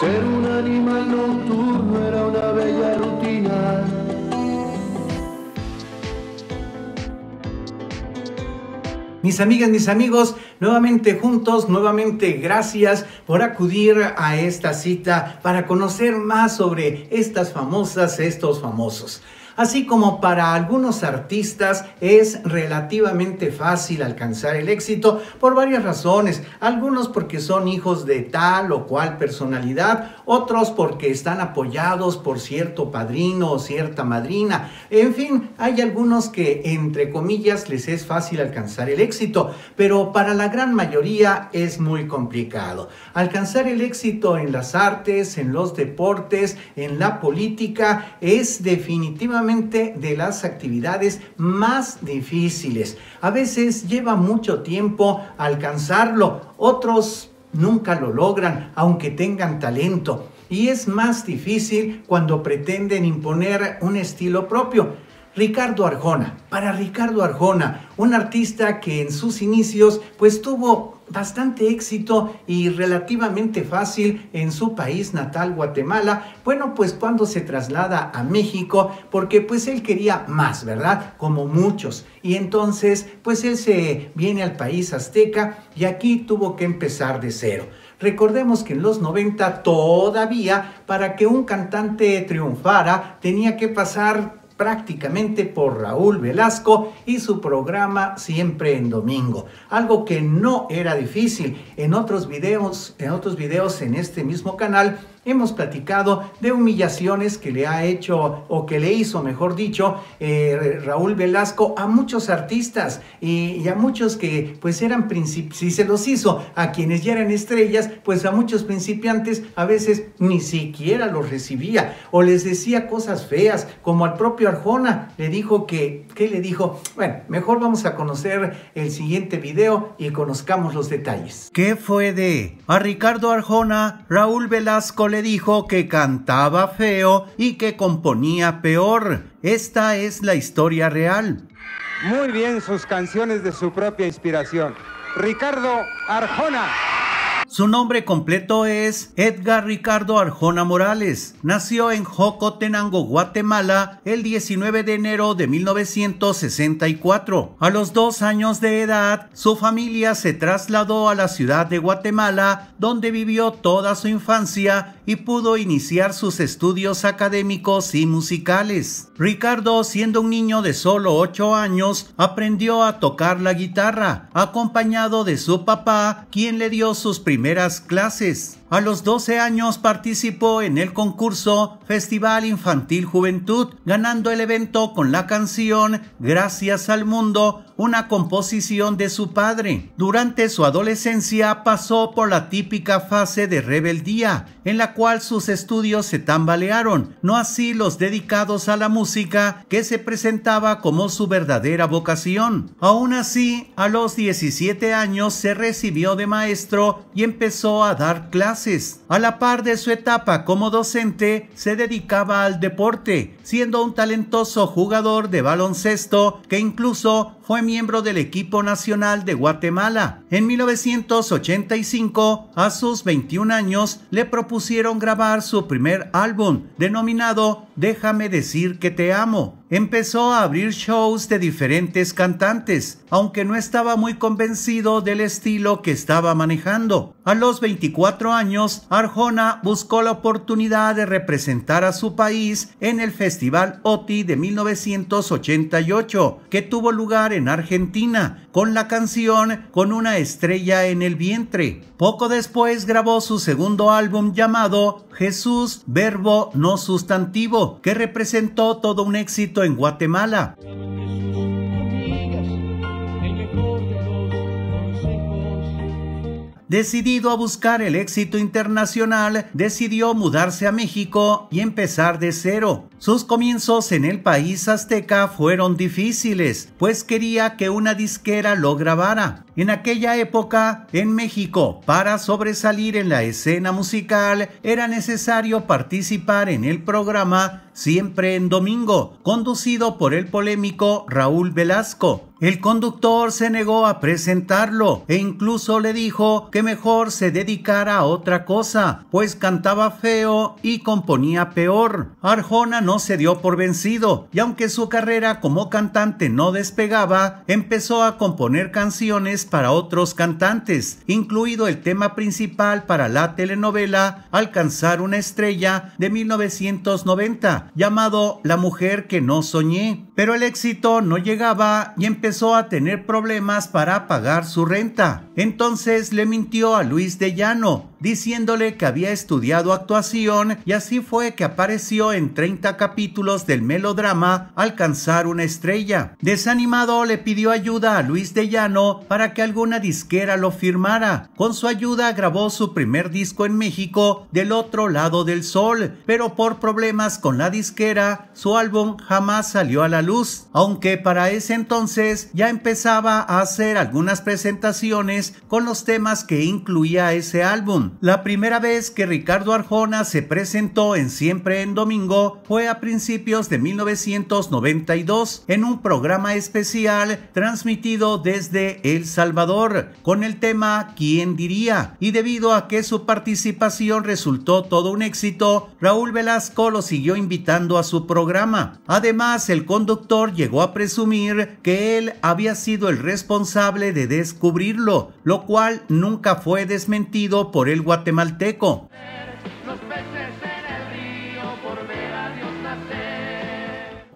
Ser un animal nocturno era una bella rutina. Mis amigas, mis amigos, nuevamente juntos, nuevamente gracias por acudir a esta cita para conocer más sobre estas famosas, estos famosos. Así como para algunos artistas es relativamente fácil alcanzar el éxito por varias razones, algunos porque son hijos de tal o cual personalidad, otros porque están apoyados por cierto padrino o cierta madrina, en fin, hay algunos que entre comillas les es fácil alcanzar el éxito, pero para la gran mayoría es muy complicado. Alcanzar el éxito en las artes, en los deportes, en la política es definitivamente de las actividades más difíciles. A veces lleva mucho tiempo alcanzarlo, otros nunca lo logran, aunque tengan talento. Y es más difícil cuando pretenden imponer un estilo propio. Ricardo Arjona. Para Ricardo Arjona, un artista que en sus inicios pues tuvo bastante éxito y relativamente fácil en su país natal Guatemala, bueno pues cuando se traslada a México porque pues él quería más, ¿verdad? Como muchos. Y entonces pues él se viene al país azteca y aquí tuvo que empezar de cero. Recordemos que en los 90 todavía para que un cantante triunfara tenía que pasar prácticamente por Raúl Velasco y su programa Siempre en Domingo. Algo que no era difícil. En otros videos, en otros videos en este mismo canal Hemos platicado de humillaciones que le ha hecho o que le hizo, mejor dicho, eh, Raúl Velasco a muchos artistas y, a muchos que pues eran principiantes, si se los hizo a quienes ya eran estrellas, pues a muchos principiantes a veces ni siquiera los recibía o les decía cosas feas, como al propio Arjona le dijo que, ¿qué le dijo? Bueno, mejor vamos a conocer el siguiente video y conozcamos los detalles. ¿Qué fue de a Ricardo Arjona, Raúl Velasco le dijo que cantaba feo y que componía peor. Esta es la historia real. Muy bien sus canciones de su propia inspiración. Ricardo Arjona. Su nombre completo es Edgar Ricardo Arjona Morales. Nació en Jocotenango, Guatemala, el 19 de enero de 1964. A los dos años de edad, su familia se trasladó a la ciudad de Guatemala, donde vivió toda su infancia y pudo iniciar sus estudios académicos y musicales. Ricardo, siendo un niño de solo 8 años, aprendió a tocar la guitarra, acompañado de su papá, quien le dio sus primeras clases. A los 12 años participó en el concurso Festival Infantil Juventud, ganando el evento con la canción Gracias al Mundo, una composición de su padre. Durante su adolescencia pasó por la típica fase de rebeldía, en la cual sus estudios se tambalearon, no así los dedicados a la música, que se presentaba como su verdadera vocación. Aún así, a los 17 años se recibió de maestro y empezó a dar clases a la par de su etapa como docente, se dedicaba al deporte, siendo un talentoso jugador de baloncesto que incluso fue miembro del equipo nacional de Guatemala. En 1985, a sus 21 años, le propusieron grabar su primer álbum, denominado Déjame decir que te amo empezó a abrir shows de diferentes cantantes, aunque no estaba muy convencido del estilo que estaba manejando. A los 24 años, Arjona buscó la oportunidad de representar a su país en el Festival OTI de 1988, que tuvo lugar en Argentina, con la canción Con una estrella en el vientre. Poco después grabó su segundo álbum llamado Jesús, verbo no sustantivo, que representó todo un éxito en Guatemala. Decidido a buscar el éxito internacional, decidió mudarse a México y empezar de cero. Sus comienzos en el país azteca fueron difíciles, pues quería que una disquera lo grabara. En aquella época, en México, para sobresalir en la escena musical era necesario participar en el programa Siempre en Domingo, conducido por el polémico Raúl Velasco. El conductor se negó a presentarlo e incluso le dijo que mejor se dedicara a otra cosa, pues cantaba feo y componía peor. Arjona no se dio por vencido y aunque su carrera como cantante no despegaba, empezó a componer canciones para otros cantantes, incluido el tema principal para la telenovela Alcanzar una estrella de 1990, llamado La mujer que no soñé pero el éxito no llegaba y empezó a tener problemas para pagar su renta. Entonces le mintió a Luis de Llano, diciéndole que había estudiado actuación y así fue que apareció en 30 capítulos del melodrama Alcanzar una estrella. Desanimado le pidió ayuda a Luis de Llano para que alguna disquera lo firmara. Con su ayuda grabó su primer disco en México del otro lado del sol, pero por problemas con la disquera su álbum jamás salió a la luz, aunque para ese entonces ya empezaba a hacer algunas presentaciones con los temas que incluía ese álbum. La primera vez que Ricardo Arjona se presentó en Siempre en Domingo fue a principios de 1992 en un programa especial transmitido desde El Salvador con el tema ¿Quién diría? y debido a que su participación resultó todo un éxito, Raúl Velasco lo siguió invitando a su programa. Además, el conductor doctor llegó a presumir que él había sido el responsable de descubrirlo, lo cual nunca fue desmentido por el guatemalteco.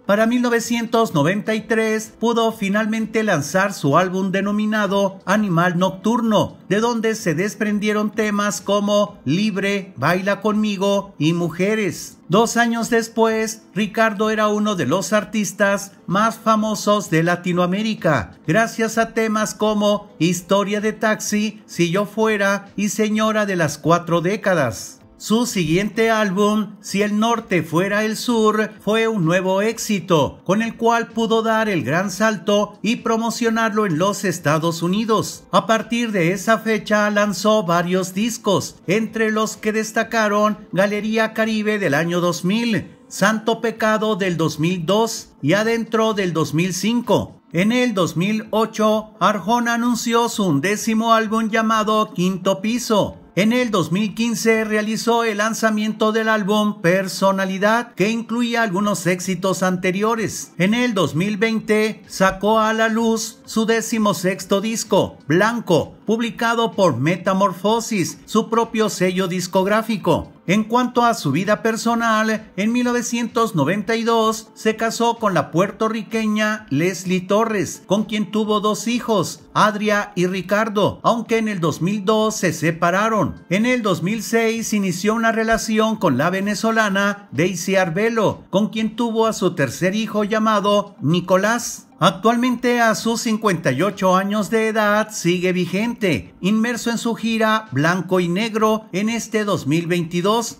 Para 1993 pudo finalmente lanzar su álbum denominado Animal Nocturno, de donde se desprendieron temas como Libre, Baila conmigo y Mujeres. Dos años después, Ricardo era uno de los artistas más famosos de Latinoamérica, gracias a temas como Historia de Taxi, Si yo fuera y Señora de las Cuatro Décadas. Su siguiente álbum, Si el norte fuera el sur, fue un nuevo éxito, con el cual pudo dar el gran salto y promocionarlo en los Estados Unidos. A partir de esa fecha lanzó varios discos, entre los que destacaron Galería Caribe del año 2000, Santo Pecado del 2002 y Adentro del 2005. En el 2008, Arjona anunció su undécimo álbum llamado Quinto Piso, en el 2015 realizó el lanzamiento del álbum Personalidad, que incluía algunos éxitos anteriores. En el 2020 sacó a la luz su decimosexto disco, Blanco, publicado por Metamorphosis, su propio sello discográfico. En cuanto a su vida personal, en 1992 se casó con la puertorriqueña Leslie Torres, con quien tuvo dos hijos, Adria y Ricardo, aunque en el 2002 se separaron. En el 2006 inició una relación con la venezolana Daisy Arbelo, con quien tuvo a su tercer hijo llamado Nicolás. Actualmente a sus 58 años de edad sigue vigente, inmerso en su gira Blanco y Negro en este 2022.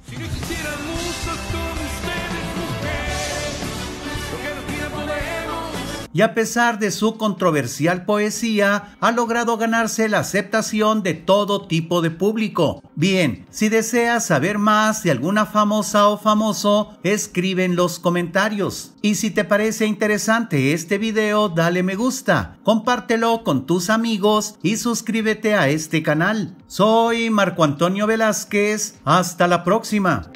y a pesar de su controversial poesía, ha logrado ganarse la aceptación de todo tipo de público. Bien, si deseas saber más de alguna famosa o famoso, escribe en los comentarios. Y si te parece interesante este video, dale me gusta, compártelo con tus amigos y suscríbete a este canal. Soy Marco Antonio Velázquez, hasta la próxima.